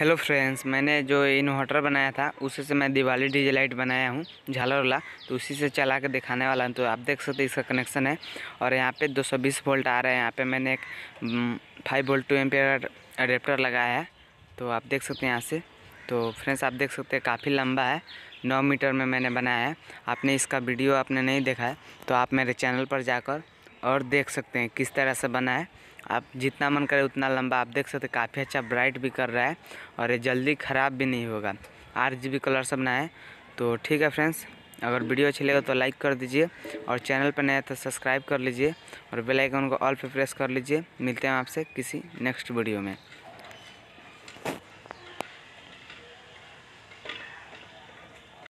hello friends मैंने जो inverter बनाया था उसी से मैं दिवाली डीजे लाइट बनाया हूँ झालर वाला तो उसी से चला के दिखाने वाला हूँ तो आप देख सकते इसका कनेक्शन है और यहाँ पे 220 वोल्ट आ रहा है यहाँ पे मैंने एक 5 वोल्ट टू एम्पियर अडेप्टर लगाया है तो आप देख सकते हैं यहाँ से तो फ्रेंड्स आप देख सकते हैं काफ़ी लंबा है नौ मीटर में मैंने बनाया है आपने इसका वीडियो आपने नहीं देखा है तो आप मेरे चैनल पर जाकर और देख सकते हैं किस तरह से बना है आप जितना मन करे उतना लंबा आप देख सकते हैं काफ़ी अच्छा ब्राइट भी कर रहा है और ये जल्दी ख़राब भी नहीं होगा आर जी बी कलर से बना है तो ठीक है फ्रेंड्स अगर वीडियो अच्छी लगे तो लाइक कर दीजिए और चैनल पर नया तो सब्सक्राइब कर लीजिए और बेल आइकन को ऑल पर प्रेस कर लीजिए मिलते हैं आपसे किसी नेक्स्ट वीडियो में